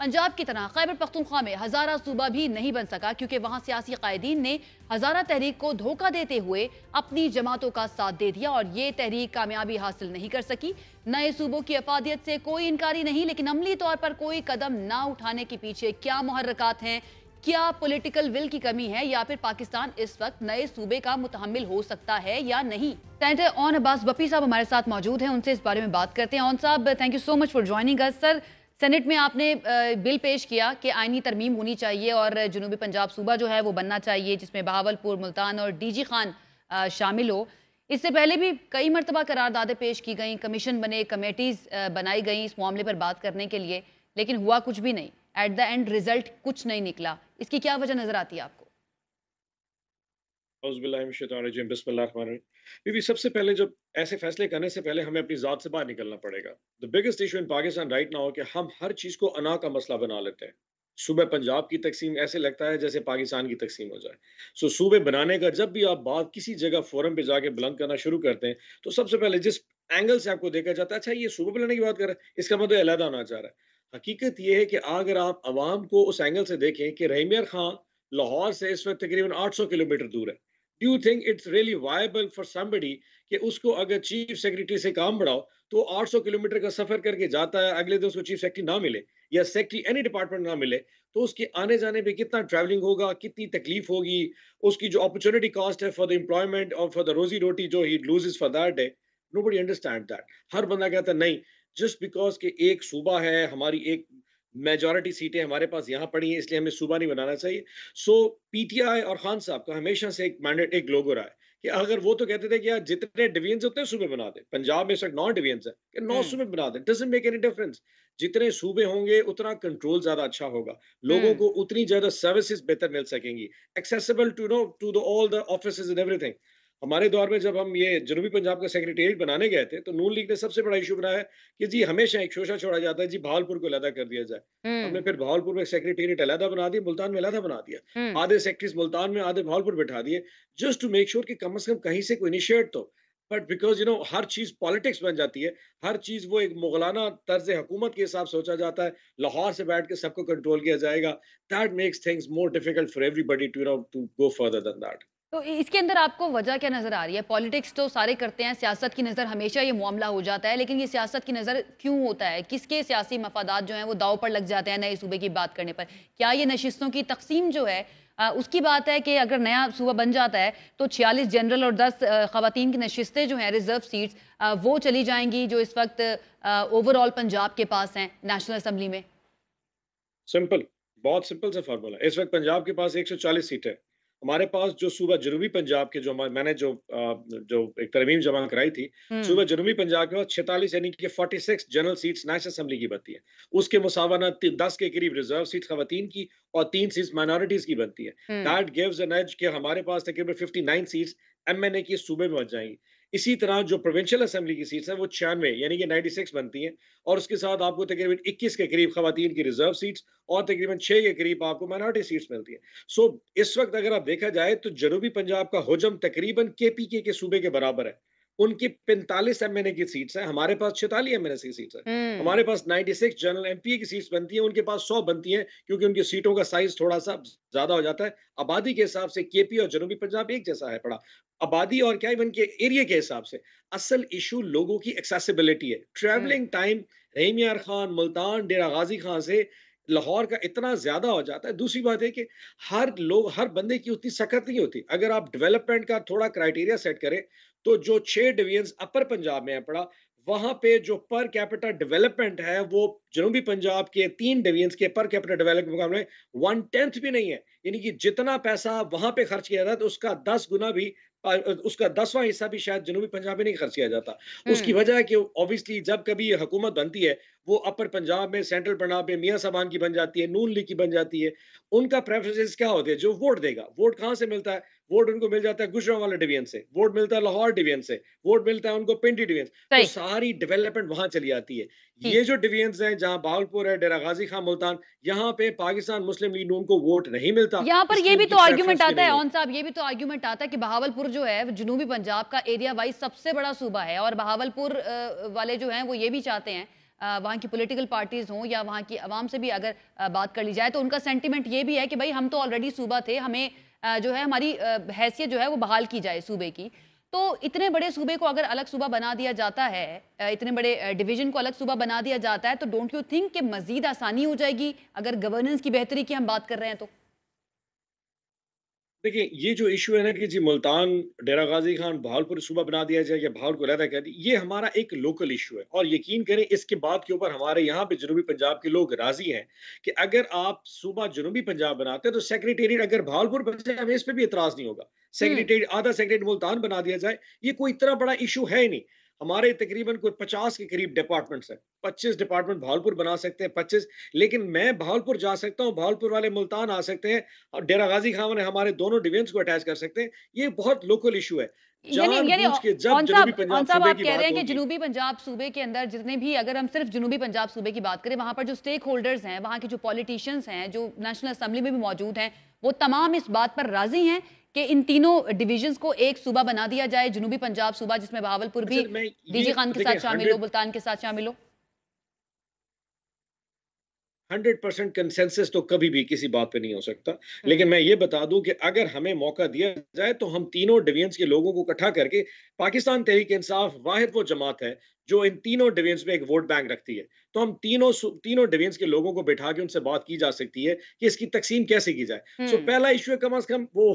पंजाब की तरह खैबर पख्तुनख्वा में हजारा सूबा भी नहीं बन सका क्योंकि वहां सियासी कायदीन ने हजारा तहरीक को धोखा देते हुए अपनी जमातों का साथ दे दिया और ये तहरीक कामयाबी हासिल नहीं कर सकी नए सूबों की अफादियत से कोई इनकारी नहीं लेकिन अमली तौर पर कोई कदम ना उठाने के पीछे क्या मुहर्रकात हैं क्या पॉलिटिकल विल की कमी है या फिर पाकिस्तान इस वक्त नए सूबे का मुतहमिल हो सकता है या नहीं सेंटर ऑन अब्बास बपी साहब हमारे साथ मौजूद हैं उनसे इस बारे में बात करते हैं ऑन साहब thank you so much for joining us sir senate में आपने बिल पेश किया कि आइनी तरमीम होनी चाहिए और जनूबी पंजाब सूबा जो है वो बनना चाहिए जिसमें बहावलपुर मुल्तान और डी जी खान शामिल हो इससे पहले भी कई मरतबा करारदादे पेश की गई कमीशन बने कमेटीज़ बनाई गई इस मामले पर बात करने के लिए लेकिन हुआ कुछ भी नहीं एट द एंड रिजल्ट कुछ नहीं निकला इसकी क्या वजह नज़र आती है आपको क्योंकि सबसे पहले जब ऐसे फैसले करने से पहले हमें अपनी ज़ात से बाहर निकलना पड़ेगा the biggest issue in Pakistan right ना हो कि हम हर चीज़ को अना का मसला बना लेते हैं सुबह पंजाब की तकसीम ऐसे लगता है जैसे पाकिस्तान की तकसीम हो जाए सो so, सूबे बनाने का जब भी आप बात किसी जगह फोरम पे जाके बुलंद करना शुरू करते हैं तो सबसे पहले जिस एंगल से आपको देखा जाता है अच्छा ये सूबे बनाने की बात कर रहा है इसका मतलब अलहदा होना चाह रहा है हकीकत यह है कि अगर आप आवाम को उस एंगल से देखें कि रहीमियर खां लाहौर से इस वक्त तकरीबन आठ किलोमीटर दूर है do you think it's really viable for somebody कि उसको अगर चीफ सेक्रेटरी से काम बढ़ाओ तो 800 किलोमीटर का सफर करके जाता है अगले दिन उसको चीफ सेक्रेटरी ना मिले या सेक्रेटरी एनी डिपार्टमेंट ना मिले तो उसके आने जाने पे कितना ट्रैवलिंग होगा कितनी तकलीफ होगी उसकी जो अपॉर्चुनिटी कॉस्ट है फॉर द एम्प्लॉयमेंट और फॉर द रोजी रोटी जो ही loses for that day nobody understand that हर बंदा कहता है नहीं जस्ट बिकॉज के एक सूबा है हमारी एक मेजोरिटी सीटें हमारे पास यहाँ पड़ी हैं इसलिए हमें सूबा नहीं बनाना चाहिए सो पीटीआई और खान साहब का हमेशा से एक मैंडेट एक लोगो रहा है कि अगर वो तो कहते थे कि यार जितने डिवीजन उतने सूबे बना दे पंजाब में सर नौ डिवीजन है कि नौ हम्म। सूबे बना दे डजेंट मेक एनी डिफरेंस जितने सूबे होंगे उतना कंट्रोल ज्यादा अच्छा होगा लोगों हम्म। को उतनी ज्यादा सर्विसेज बेहतर मिल सकेंगी accessible to know to the all the office in everything हमारे दौर में जब हम ये जनूबी पंजाब का सेक्रेटेरिएट बनाने गए थे तो नून लीग ने सबसे बड़ा इशू बनाया कि जी हमेशा एक शोशा छोड़ा जाता है जी भावलपुर को अलहदा कर दिया जाए हम्म। हमने फिर भावलपुर में सेक्रेटेरिएट अलहदा बना दिया मुल्तान में अलहदा बना दिया हम्म। आधे सेक्रेटरी मुल्तान में आधे भावलपुर बैठा दिए जस्ट टू मेक श्योर की कम अज कम कहीं से कोई इनिशिएट तो बट बिकॉज यू नो हर चीज़ पॉलिटिक्स बन जाती है हर चीज़ वो एक मुगलाना तर्ज हुकूमत के हिसाब सोचा जाता है लाहौर से बैठ के सबको कंट्रोल किया जाएगा that makes things more difficult for everybody to know to go further than that तो इसके अंदर आपको वजह क्या नज़र आ रही है पॉलिटिक्स तो सारे करते हैं सियासत की नज़र हमेशा ये मामला हो जाता है लेकिन ये सियासत की नज़र क्यों होता है किसके सियासी मफादात जो हैं वो दाव पर लग जाते हैं नए सूबे की बात करने पर क्या ये नशिस्तों की तकसीम जो है आ, उसकी बात है कि अगर नया सूबा बन जाता है तो छियालीस जनरल और दस खातन की नशस्तें जो हैं रिजर्व सीट्स वो चली जाएंगी जो इस वक्त ओवरऑल पंजाब के पास हैं नेशनल असम्बली में सिंपल बहुत सिंपल सा फार्मूला इस वक्त पंजाब के पास 140 सीट है हमारे पास जो सूबा जनूबी पंजाब के जो मैंने जो जो एक तरमीम जमा कराई थी हम्म। सूबा जनूबी पंजाब के पास छतालीस यानी कि forty six general seats national assembly की बनती है उसके मुसावना दस के करीब रिजर्व सीट खातन की और तीन सीट माइनॉरिटीज की बनती है दैट गिव्स एन एज के हमारे पास तकरीबन fifty nine seats M N A की सूबे में बच जाएंगी इसी तरह जो प्रोविंशियल असेंबली की सीट्स हैं वो छियानवे यानी कि 96 बनती हैं और उसके साथ आपको तकरीबन 21 के करीब खातन की रिजर्व सीट्स और तकरीबन 6 के करीब आपको माइनॉरिटी सीट्स मिलती हैं सो इस वक्त अगर आप देखा जाए तो जनूबी पंजाब का हजम तकरीबन के पी के सूबे के बराबर है उनकी एन ए की सीट्स है हमारे पास एन एस की सीट्स है हम्म। हमारे पास सिक्स जनरल ए की सीट्स बनती है उनके पास सौ बनती है क्योंकि उनकी सीटों का साइज थोड़ा सा ज्यादा हो जाता है आबादी के हिसाब से पी और जनूबी पंजाब एक जैसा है पड़ा आबादी और क्या इवन के एरिया के हिसाब से असल इशू लोगों की एक्सेसिबिलिटी है ट्रेवलिंग टाइम रहीम यार खान मुल्तान डेरा गाजी खान से लाहौर का इतना ज़्यादा हो जाता है दूसरी बात है कि हर लोग हर बंदे की उतनी सख्त नहीं होती अगर आप डेवलपमेंट का थोड़ा क्राइटेरिया सेट करें तो जो छह डिवीजन अपर पंजाब में है पड़ा वहां पे जो पर कैपिटल डेवलपमेंट है वो जनूबी पंजाब के तीन डिवीजन के पर कैपिटल डेवलपमेंट में वन टेंथ भी नहीं है यानी कि जितना पैसा वहां पे खर्च किया जाता है उसका दस गुना भी उसका दसवां हिस्सा भी शायद जनूबी पंजाब में नहीं खर्च किया जाता हम्म। उसकी वजह है कि ऑब्वियसली जब कभी हुकूमत बनती है वो अपर पंजाब में सेंट्रल पंजाब में मियाँ सामान की बन जाती है नून लीग की बन जाती है उनका प्रेफरेंस क्या होते हैं जो वोट देगा वोट कहाँ से मिलता है वोट उनको मिल जाता है गुजरा वाले डिवीजन से वोट मिलता है लाहौर डिवीजन से वोट मिलता है उनको पिंडी डिवीजन तो सारी डेवलपमेंट वहां चली जाती है hmm. ये जो डिवीजन है जहाँ बागलपुर है डेरा गाजी खान मुल्तान यहाँ पे पाकिस्तान मुस्लिम लीग नून को वोट नहीं मिलता यहाँ पर ये भी तो आर्ग्यूमेंट आता है ऑन साहब ये भी तो आर्ग्यूमेंट आता है कि बहावलपुर जो है जनूबी पंजाब का एरिया वाइज सबसे बड़ा सूबा है और बहावलपुर वाले जो है वो ये भी चाहते हैं वहाँ की पॉलिटिकल पार्टीज़ हों या वहाँ की आवाम से भी अगर बात कर ली जाए तो उनका सेंटिमेंट ये भी है कि भाई हम तो ऑलरेडी सूबा थे हमें जो है हमारी हैसियत जो है वो बहाल की जाए सूबे की तो इतने बड़े सूबे को अगर अलग सूबा बना दिया जाता है इतने बड़े डिवीजन को अलग सूबा बना दिया जाता है तो डोंट यू थिंक कि मजीद आसानी हो जाएगी अगर गवर्नेंस की बेहतरी की हम बात कर रहे हैं तो देखिए ये जो इशू है ना कि जी मुल्तान डेरा गाजी खान भावलपुर सूबा बना दिया जाए या भावल को अलहदा कर ये हमारा एक लोकल इशू है और यकीन करें इसके बाद के ऊपर हमारे यहाँ पे जनूबी पंजाब के लोग राजी हैं कि अगर आप सूबा जनूबी पंजाब बनाते हैं तो सेक्रेटेरिएट अगर भावलपुर बन जाए हमें इस पर भी इतराज नहीं होगा सेक्रेटेरिएट हम्म। आधा सेक्रेटेरिएट मुल्तान बना दिया जाए ये कोई इतना बड़ा इशू है नहीं हमारे तकरीबन कोई पचास के करीब डिपार्टमेंट्स हैं पच्चीस डिपार्टमेंट भावलपुर बना सकते हैं पच्चीस लेकिन मैं भावलपुर जा सकता हूँ भावलपुर वाले मुल्तान आ सकते हैं और डेरा गाजी खान हमारे दोनों डिवीजन को अटैच कर सकते हैं ये बहुत लोकल इशू है जनूबी पंजाब सूबे के अंदर जितने भी अगर हम सिर्फ जनूबी पंजाब सूबे की बात करें वहां पर जो स्टेक होल्डर्स हैं वहां के जो पॉलिटिशियंस हैं जो नेशनल असेंबली में भी मौजूद हैं वो तमाम इस बात पर राजी हैं कि इन तीनों डिविजन को एक सूबा बना दिया जाए जनूबी पंजाब सूबा जिसमें बहावलपुर भी डीजी अच्छा, खान के साथ शामिल हो मुल्तान के साथ शामिल हो 100% परसेंट कंसेंसस तो कभी भी किसी बात पे नहीं हो सकता हम्म। लेकिन मैं ये बता दूं कि अगर हमें मौका दिया जाए तो हम तीनों डिवीजन के लोगों को इकट्ठा करके पाकिस्तान तहरीक इंसाफ वाहिद वो जमात है जो इन तीनों डिवीजन में एक वोट बैंक रखती है तो हम तीनों तीनों डिवीजन के लोगों को बैठा के उनसे बात की जा सकती है कि इसकी तकसीम कैसे की जाए सो so, हम्म। पहला इशू है कम अज कम वो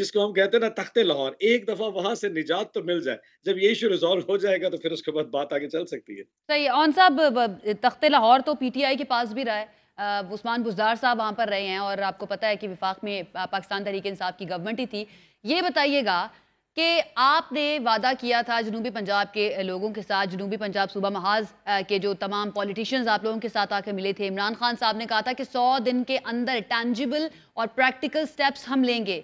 जिसको हम कहते हैं ना तख्ते लाहौर एक दफा वहां से निजात तो मिल जाए जब ये इशू रिजोल्व हो जाएगा तो फिर उसके बाद बात आगे चल सकती है सही ऑन साहब तख्ते लाहौर तो पीटीआई के पास भी रहा है उस्मान बुजदार साहब वहाँ पर रहे हैं और आपको पता है कि विफाक में पाकिस्तान तरीके इंसाफ की गवर्नमेंट ही थी ये बताइएगा कि आपने वादा किया था जनूबी पंजाब के लोगों के साथ जनूबी पंजाब सूबा महाज के जो तमाम पॉलिटिशियंस आप लोगों के साथ आकर मिले थे इमरान खान साहब ने कहा था कि सौ दिन के अंदर टैंजिबल और प्रैक्टिकल स्टेप्स हम लेंगे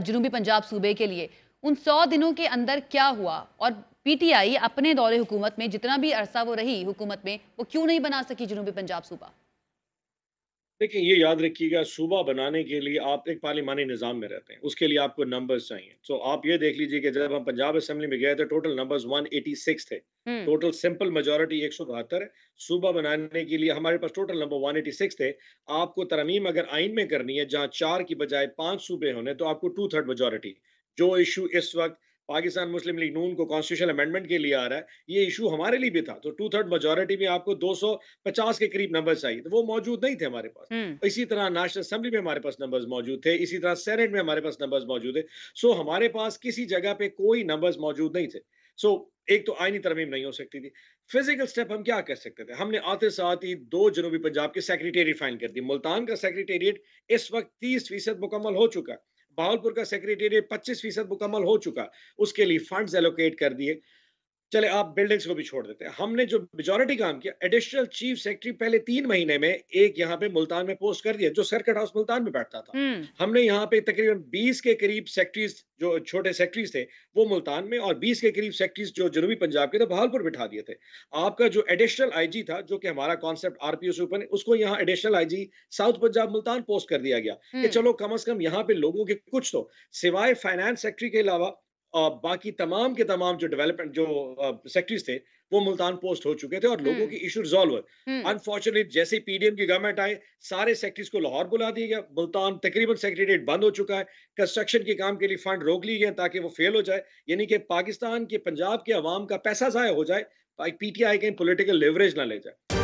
जनूबी पंजाब सूबे के लिए उन सौ दिनों के अंदर क्या हुआ और पीटीआई अपने दौरे हुकूमत में जितना भी अरसा वो रही हुकूमत में वो क्यों नहीं बना सकी जनूबी पंजाब सूबा देखिए ये याद रखिएगा सूबा बनाने के लिए आप एक पार्लिमानी निज़ाम में रहते हैं उसके लिए आपको नंबर्स चाहिए सो आप ये देख लीजिए कि जब हम पंजाब असेंबली में गए थे टोटल नंबर्स 186 थे टोटल सिंपल मेजोरिटी एक सौ बहत्तर सूबा बनाने के लिए हमारे पास टोटल नंबर 186 थे आपको तरमीम अगर आइन में करनी है जहाँ चार की बजाय पाँच सूबे होने तो आपको टू थर्ड मेजोरिटी जो इशू इस वक्त पाकिस्तान मुस्लिम लीग नून को कॉन्स्टिट्यूशन अमेंडमेंट के लिए आ रहा है ये इशू हमारे लिए भी था तो टू थर्ड मेजोरिटी में आपको 250 के करीब नंबर चाहिए तो वो मौजूद नहीं थे हमारे पास हम्म। तो इसी तरह नेशनल असेंबली में हमारे पास नंबर्स मौजूद थे इसी तरह सेनेट में हमारे पास नंबर्स मौजूद है सो हमारे पास किसी जगह पे कोई नंबर्स मौजूद नहीं थे सो एक तो आईनी तरमीम नहीं हो सकती थी फिजिकल स्टेप हम क्या कर सकते थे हमने आते साथ ही दो जनूबी पंजाब के सेक्रेटेरिएट फाइन कर दी मुल्तान का सेक्रेटेरिएट इस वक्त तीस फीसद मुकम्मल हो चुका है भावलपुर का सेक्रेटेरिएट 25 फीसद मुकम्मल हो चुका उसके लिए फंड्स एलोकेट कर दिए चले आप बिल्डिंग्स को भी छोड़ देते हैं हमने जो मेजोरिटी काम किया एडिशनल चीफ सेक्रेटरी पहले तीन महीने में एक यहाँ पे मुल्तान में पोस्ट कर दिया जो सर्किट हाउस मुल्तान में बैठता था हम्म। हमने यहाँ पे तकरीबन 20 के करीब सेक्रेटरीज जो छोटे सेक्रेटरीज थे वो मुल्तान में और 20 के करीब सेक्रेटरीज जो जनूबी पंजाब के थे बहालपुर बिठा दिए थे आपका जो एडिशनल आई था जो कि हमारा कॉन्सेप्ट आर से ऊपर उसको यहाँ additional I south Punjab Multan post कर दिया गया कि हम्म। चलो कम अज कम यहाँ पे लोगों के कुछ तो सिवाय फाइनेंस सेक्रेटरी के अलावा बाकी तमाम के तमाम जो डेवलपमेंट जो सेक्रेटरीज थे वो मुल्तान पोस्ट हो चुके थे और लोगों के इशू रिजॉल्व हुए अनफॉर्चुनेट हम्म। जैसे पीडीएम की गवर्नमेंट आए सारे सेक्रेटरीज को लाहौर बुला दिया गया मुल्तान तकरीबन सेक्रेटरीट बंद हो चुका है कंस्ट्रक्शन के काम के लिए फंड रोक लिए गए ताकि वो फेल हो जाए यानी कि पाकिस्तान के पंजाब के अवाम का पैसा ज़ाया हो जाए पीटीआई कहीं पोलिटिकल लेवरेज ना ले जाए